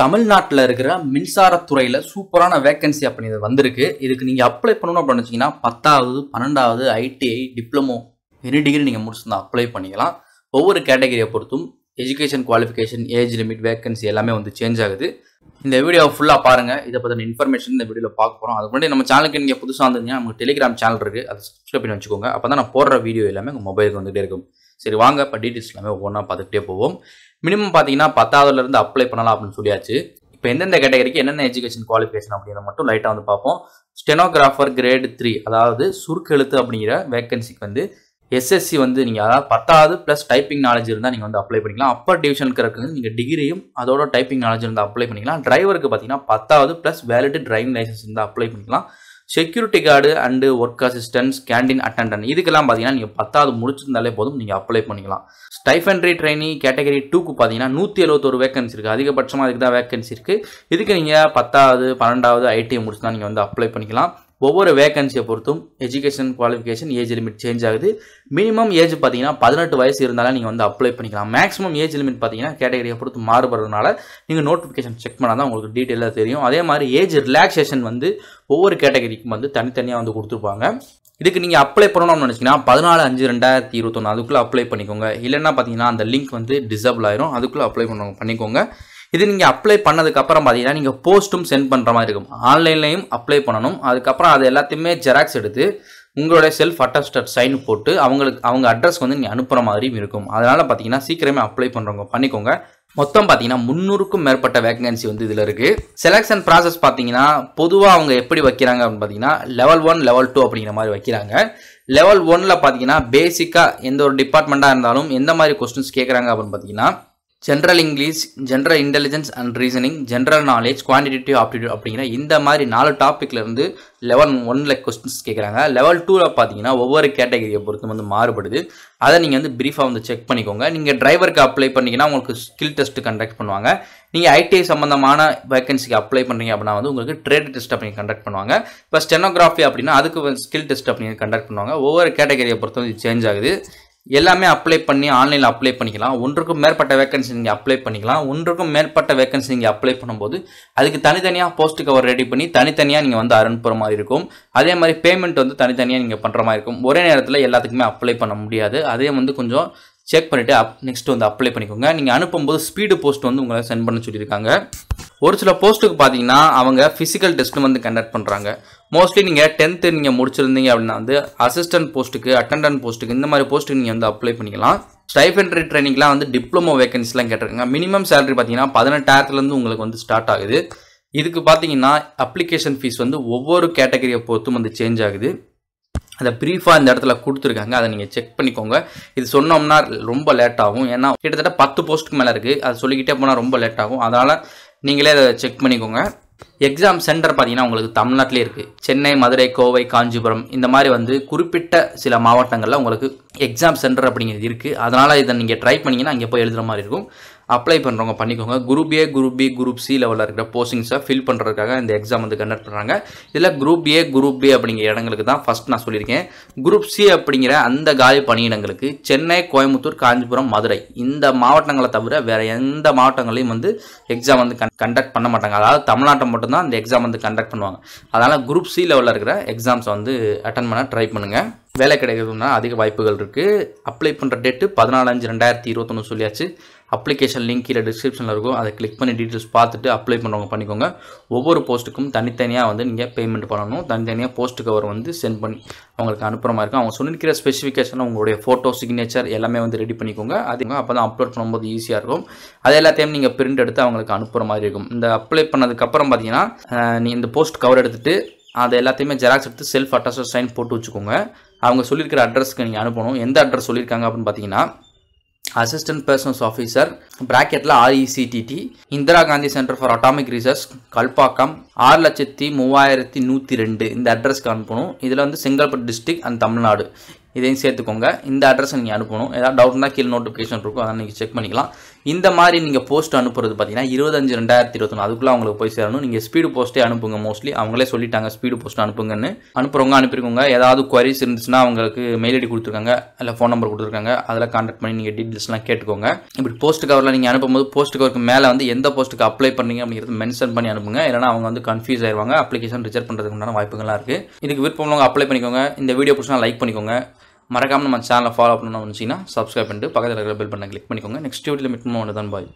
தமிழ்நாட்டில் இருக்கிற மின்சாரத்துறையில் சூப்பரான வேக்கன்சி அப்படி வந்திருக்கு இதுக்கு நீங்கள் அப்ளை பண்ணணும் அப்படின்னு வச்சிங்கன்னா பத்தாவது பன்னெண்டாவது ஐடிஐ டிப்ளமோ எனி டிகிரி நீங்கள் முடிச்சிருந்தா அப்ளை பண்ணிக்கலாம் ஒவ்வொரு கேட்டகரியை பொறுத்தும் education qualification age limit vacancy எல்லாமே வந்து சேஞ்ச் ஆகுது இந்த வீடியோ ஃபுல்லாக பாருங்கள் இதை பற்றின இன்ஃபர்மேஷன் இந்த வீடியோவில் பார்க்க போகிறோம் அதுக்கு முன்னாடி நம்ம சேனலுக்கு நீங்கள் புதுசாக வந்துருந்தீங்க நமக்கு டெலிகிராம் சேனல் இருக்குது அதை சப்ஸ்கிரைப் பண்ணி வச்சுக்கோங்க அப்போ தான் நான் போடுற வீடியோ எல்லாமே உங்கள் மொபைலுக்கு வந்துகிட்டே இருக்கும் சரி வாங்க இப்போ டீட்டெயில்ஸ் எல்லாமே ஒவ்வொன்றா பார்த்துக்கிட்டே போவோம் மினிமம் பார்த்தீங்கன்னா பத்தாவதுலேருந்து அப்ளை பண்ணலாம் அப்படின்னு சொல்லியாச்சு இப்போ எந்தெந்த கேட்டகரிக்கு என்னென்ன எஜுகேஷன் குவாலிஃபிகேஷன் அப்படிங்கிறத மட்டும் லைட்டாக வந்து பார்ப்போம் ஸ்டெனோகிராஃபர் கிரேட் த்ரீ அதாவது சுருக்கெழுத்து அப்படிங்கிற வேகன்சிக்கு வந்து எஸ்எஸ்சி வந்து நீங்கள் அதாவது பத்தாவது ப்ளஸ் டைப்பிங் நாலேஜ் இருந்தால் நீங்கள் வந்து அப்ளை பண்ணிக்கலாம் அப்பர் டிவிஷன் இருக்கிறது நீங்கள் டிகிரியும் அதோட டைப்பிங் நாலேஜ் இருந்தால் அப்ளை பண்ணிக்கலாம் டிரைவருக்கு பார்த்தீங்கன்னா பத்தாவது ப்ளஸ் வேலிட் டிரைவிங் லைசன்ஸ் இருந்தால் அப்ளை பண்ணிக்கலாம் security guard and work assistance canteen attendant இதுக்கெல்லாம் பார்த்தீங்கன்னா நீங்கள் பத்தாவது முடிச்சிருந்தாலே போதும் நீங்கள் அப்ளை பண்ணிக்கலாம் ஸ்டைஃபன்ட்ரி ட்ரைனி கேட்டகரி டூக்கு பார்த்தீங்கன்னா நூற்றி எழுபத்தொரு வேகன்சி இருக்குது அதிகபட்சமாக அதுக்கு தான் வேகன்சி இருக்குது இதுக்கு நீங்கள் பத்தாவது பன்னெண்டாவது ஐடிஐ e முடிச்சுனா நீங்கள் வந்து அப்ளை பண்ணிக்கலாம் ஒவ்வொரு வேகன்சியை பொறுத்தும் education qualification age limit change ஆகுது மினிமம் ஏஜ் பார்த்தீங்கன்னா பதினெட்டு வயசு இருந்தாலும் நீங்கள் வந்து அப்ளை பண்ணிக்கலாம் மேக்ஸிமம் ஏஜ் லிமிட் பார்த்தீங்கன்னா கேட்டகரியை பொறுத்து மாறுபடுறதுனால நீங்கள் நோட்டிஃபிகேஷன் செக் பண்ணால் தான் உங்களுக்கு டீட்டெயிலாக தெரியும் அதே மாதிரி ஏஜ் ரிலாக்ஸேஷன் வந்து ஒவ்வொரு கேட்டகரிக்கும் வந்து தனித்தனியாக வந்து கொடுத்துருப்பாங்க இதுக்கு நீங்கள் அப்ளை பண்ணணும்னு நினச்சிங்கன்னா பதினாலு அஞ்சு ரெண்டாயிரத்தி இருபத்தொன்று அதுக்குள்ளே அப்ளை பண்ணிக்கோங்க இல்லைன்னா பார்த்தீங்கன்னா அந்த லிங்க் வந்து டிசபிள் ஆயிரும் அதுக்குள்ளே அப்ளை பண்ணுவோம் பண்ணிக்கோங்க இது நீங்கள் அப்ளை பண்ணதுக்கப்புறம் பார்த்தீங்கன்னா நீங்கள் போஸ்ட்டும் சென்ட் பண்ணுற மாதிரி இருக்கும் ஆன்லைன்லையும் அப்ளை பண்ணணும் அதுக்கப்புறம் அது எல்லாத்தையுமே ஜெராக்ஸ் எடுத்து உங்களுடைய செல்ஃப் அட்டஸ்டட் சைன் போட்டு அவங்களுக்கு அவங்க அட்ரஸ் வந்து நீங்கள் அனுப்புகிற மாதிரியும் இருக்கும் அதனால் பார்த்தீங்கன்னா சீக்கிரமே அப்ளை பண்ணுறவங்க பண்ணிக்கோங்க மொத்தம் பார்த்தீங்கன்னா முந்நூறுக்கும் மேற்பட்ட வேகன்சி வந்து இதில் இருக்குது செலெக்ஷன் ப்ராசஸ் பார்த்தீங்கன்னா பொதுவாக அவங்க எப்படி வைக்கிறாங்க அப்படின்னு பார்த்தீங்கன்னா லெவல் ஒன் லெவல் டூ அப்படிங்கிற மாதிரி வைக்கிறாங்க லெவல் ஒனில் பார்த்தீங்கன்னா பேசிக்காக எந்த ஒரு டிபார்ட்மெண்ட்டாக இருந்தாலும் எந்த மாதிரி கொஸ்டின்ஸ் கேட்குறாங்க அப்படின்னு பார்த்தீங்கன்னா general English general intelligence and reasoning general knowledge quantitative aptitude அப்படிங்கிற இந்த மாதிரி நாலு டாப்பிக்லேருந்து லெவன் ஒனில் கொஸ்டின்ஸ் கேட்குறாங்க லெவல் டூவில் பார்த்தீங்கன்னா ஒவ்வொரு கேட்டகரியை பொறுத்து வந்து மாறுபடுது அதை நீங்கள் வந்து ப்ரீஃபாக வந்து செக் பண்ணிக்கோங்க நீங்கள் டிரைவருக்கு அப்ளை பண்ணிங்கன்னா உங்களுக்கு ஸ்கில் டெஸ்ட் கண்டக்ட் பண்ணுவாங்க நீங்கள் ஐடிஐ சம்மந்தமான வேகன்சிக்கு அப்ளை பண்ணுறீங்க அப்படின்னா வந்து உங்களுக்கு ட்ரேட் டெஸ்ட் அப்படின்னு கண்டக்ட் பண்ணுவாங்க இப்போ ஸ்டெனோகிராஃபி அப்படின்னா அதுக்கு ஸ்கில் டெஸ்ட் அப்படின்னு கண்டக்ட் பண்ணுவாங்க ஒவ்வொரு கேட்டகரியை பொறுத்தும் இது சேஞ்ச் ஆகுது எல்லாமே அப்ளை பண்ணி ஆன்லைனில் அப்ளை பண்ணிக்கலாம் ஒன்றுக்கும் மேற்பட்ட வேக்கன்சி நீங்கள் அப்ளை பண்ணிக்கலாம் ஒன்றுக்கும் மேற்பட்ட வேக்கன்சி நீங்கள் அப்ளை பண்ணும்போது அதுக்கு தனித்தனியாக போஸ்ட் கவர் ரெடி பண்ணி தனித்தனியாக நீங்கள் வந்து அனுப்புகிற மாதிரி இருக்கும் அதே மாதிரி பேமெண்ட் வந்து தனித்தனியாக நீங்கள் பண்ணுற மாதிரி இருக்கும் ஒரே நேரத்தில் எல்லாத்துக்குமே அப்ளை பண்ண முடியாது அதே வந்து கொஞ்சம் செக் பண்ணிவிட்டு அப் நெக்ஸ்ட் வந்து அப்ளை பண்ணிக்கோங்க நீங்கள் அனுப்பும்போது ஸ்பீடு போஸ்ட் வந்து உங்களை சென்ட் பண்ண சொல்லியிருக்காங்க ஒரு சில போஸ்ட்டுக்கு பார்த்தீங்கன்னா அவங்க ஃபிசிக்கல் டெஸ்ட்டும் வந்து கண்டக்ட் பண்ணுறாங்க மோஸ்ட்லி நீங்கள் டென்த்து நீங்கள் முடிச்சிருந்தீங்க அப்படின்னா வந்து அசிஸ்டன்ட் போஸ்ட்டுக்கு அட்டண்டன்ட் போஸ்ட்டுக்கு இந்த மாதிரி போஸ்ட்டுக்கு நீங்கள் வந்து அப்ளை பண்ணிக்கலாம் ஸ்டைஃபென்ட்ரி ட்ரைனிங்லாம் வந்து டிப்ளமோ வேகன்சிலாம் கேட்டிருக்காங்க மினிமம் சேலரி பார்த்தீங்கன்னா பதினெட்டாயிரத்துலேருந்து உங்களுக்கு வந்து ஸ்டார்ட் ஆகுது இதுக்கு பார்த்தீங்கன்னா அப்ளிகேஷன் ஃபீஸ் வந்து ஒவ்வொரு கேட்டகரியை பொறுத்தும் வந்து சேஞ்ச் ஆகுது அதை ப்ரீஃபாக இந்த இடத்துல கொடுத்துருக்காங்க அதை நீங்கள் செக் பண்ணிக்கோங்க இது சொன்னோம்னா ரொம்ப லேட் ஆகும் ஏன்னா கிட்டத்தட்ட பத்து போஸ்ட்டுக்கு மேலே இருக்குது அதை சொல்லிக்கிட்டே போனால் ரொம்ப லேட் ஆகும் அதனால் நீங்களே அதை செக் பண்ணிக்கோங்க எக்ஸாம் சென்டர் பார்த்தீங்கன்னா உங்களுக்கு தமிழ்நாட்டிலே இருக்குது சென்னை மதுரை கோவை காஞ்சிபுரம் இந்த மாதிரி வந்து குறிப்பிட்ட சில மாவட்டங்களில் உங்களுக்கு எக்ஸாம் சென்டர் அப்படிங்கிறது இருக்குது அதனால் இதை நீங்கள் ட்ரை பண்ணிங்கன்னா அங்கே போய் எழுதுகிற மாதிரி இருக்கும் அப்ளை பண்ணுறவங்க பண்ணிக்கோங்க group A group B group C லெவலில் இருக்கிற போஸ்டிங்ஸை ஃபில் பண்ணுறதுக்காக இந்த எக்ஸாம் வந்து கண்டக்ட் பண்ணுறாங்க இதில் குரூப் ஏ குரூப் பி அப்படிங்கிற இடங்களுக்கு தான் ஃபஸ்ட் நான் சொல்லியிருக்கேன் குரூப் சி அப்படிங்கிற அந்த காலி பணியிடங்களுக்கு சென்னை கோயம்புத்தூர் காஞ்சிபுரம் மதுரை இந்த மாவட்டங்களை தவிர வேறு எந்த மாவட்டங்களையும் வந்து எக்ஸாம் வந்து கண்டக்ட் பண்ண மாட்டாங்க அதாவது தமிழ்நாட்டை மட்டும் மட்டும்தான் அந்த எக்ஸாம் வந்து கண்டக்ட் பண்ணுவாங்க அதனால் குரூப் சி லெவலில் இருக்கிற எக்ஸாம்ஸ் வந்து அட்டன் பண்ண ட்ரை பண்ணுங்கள் வேலை கிடைக்கிறதுனா அதிக வாய்ப்புகள் இருக்குது அப்ளை பண்ணுற டேட்டு பதினாலு அஞ்சு ரெண்டாயிரத்தி இருபத்தொன்று சொல்லியாச்சு அப்ளிகேஷன் லிங்க் கீழே டிஸ்கிரிப்ஷனில் இருக்கும் அதை கிளிக் பண்ணி டீட்டெயில்ஸ் பார்த்துட்டு அப்ளை பண்ணுறவங்க பண்ணிக்கோங்க ஒவ்வொரு போஸ்ட்டுக்கும் தனித்தனியாக வந்து நீங்கள் பேமெண்ட் பண்ணணும் தனித்தனியாக போஸ்ட் கவர் வந்து சென்ட் பண்ணி அவங்களுக்கு அனுப்புகிற மாதிரி இருக்கும் அவங்க சொல்லிருக்கிற ஸ்பெசிஃபிகேஷன் உங்களுடைய ஃபோட்டோ சிக்னேச்சர் எல்லாமே வந்து ரெடி பண்ணிக்கோங்க அது அப்போ தான் அப்லோட் பண்ணும்போது ஈஸியாக இருக்கும் அது எல்லாத்தையும் நீங்கள் பிரிண்ட் எடுத்து அவங்களுக்கு அனுப்புகிற மாதிரி இருக்கும் இந்த அப்ளை பண்ணதுக்கப்புறம் பார்த்தீங்கன்னா நீங்கள் இந்த போஸ்ட் கவர் எடுத்துகிட்டு அதை எல்லாத்தையுமே ஜெராக்ஸ் எடுத்து செல்ஃப் அட்டாஸ்ட் சைன் போட்டு வச்சுக்கோங்க அவங்க சொல்லியிருக்கிற அட்ரஸ்க்கு நீங்கள் அனுப்பணும் எந்த அட்ரஸ் சொல்லியிருக்காங்க அப்படின்னு பார்த்தீங்கன்னா அசிஸ்டன்ட் பர்சன்ஸ் ஆஃபீஸர் ப்ராக்கெட்டில் RECTT Indira Gandhi centre for atomic research Kalpakkam ஆறு லட்சத்தி மூவாயிரத்தி நூற்றி ரெண்டு இந்த அட்ரஸ்க்கு அனுப்பணும் இதில் வந்து செங்கல்பட்டு டிஸ்ட்ரிக் அண்ட் தமிழ்நாடு இதையும் சேர்த்துக்கோங்க இந்த அட்ரஸை நீங்கள் அனுப்பணும் ஏதாவது டவுட்னா கீழே நோட்டிஃபிகேஷன் இருக்கும் அதை நீங்கள் செக் பண்ணிக்கலாம் இந்த மாதிரி நீங்கள் போஸ்ட் அனுப்புறது பார்த்தீங்கன்னா இருபத்தஞ்சு ரெண்டாயிரத்தி இருபத்தொன்று அதுக்குள்ளே அவங்களுக்கு போய் சேரணும் நீங்கள் ஸ்பீடு போஸ்ட்டே அனுப்புங்க மோஸ்ட்லி அவங்களே சொல்லிட்டாங்க ஸ்பீடு போஸ்ட் அனுப்புங்கன்னு அனுப்புறவங்க அனுப்பியிருக்கோங்க ஏதாவது குவரிஸ் இருந்துச்சுன்னா அவங்களுக்கு மெயில் ஐடி கொடுத்துருக்காங்க இல்லை ஃபோன் நம்பர் கொடுத்துருக்காங்க அதில் கான்டாக்ட் பண்ணி நீங்கள் டீட்டெயில்ஸ்லாம் கேட்டுக்கோங்க இப்படி போஸ்ட் கவரில் நீங்கள் அனுப்பும்போது போஸ்ட் கவருக்கு மேலே வந்து எந்த போஸ்ட்டுக்கு அப்ளை பண்ணீங்க அப்படிங்கிறது மென்ஷன் பண்ணி அனுப்புங்க இல்லைனா அவங்க வந்து கன்ஃபியூஸ் ஆயிடுவாங்க அப்ளிகேஷன் ரிஜெக்ட் பண்ணுறதுக்கு உண்டான வாய்ப்புகள்லாம் இருக்குது இதுக்கு விருப்பம் அப்ளை பண்ணிக்கோங்க இந்த வீடியோ பிடிச்சா லைக் பண்ணிக்கோங்க மறக்காமல் நம்ம சேனலை ஃபாலோ பண்ணணும்னு நினச்சிங்கன்னா சப்ஸ்கிரைப் பண்ணிட்டு பக்கத்தில் இருக்கிற பெல் பண்ண கிளிக் பண்ணிக்கோங்க நெக்ஸ்ட் வீடியோ மீட் பண்ணுவோம் தான் பாய்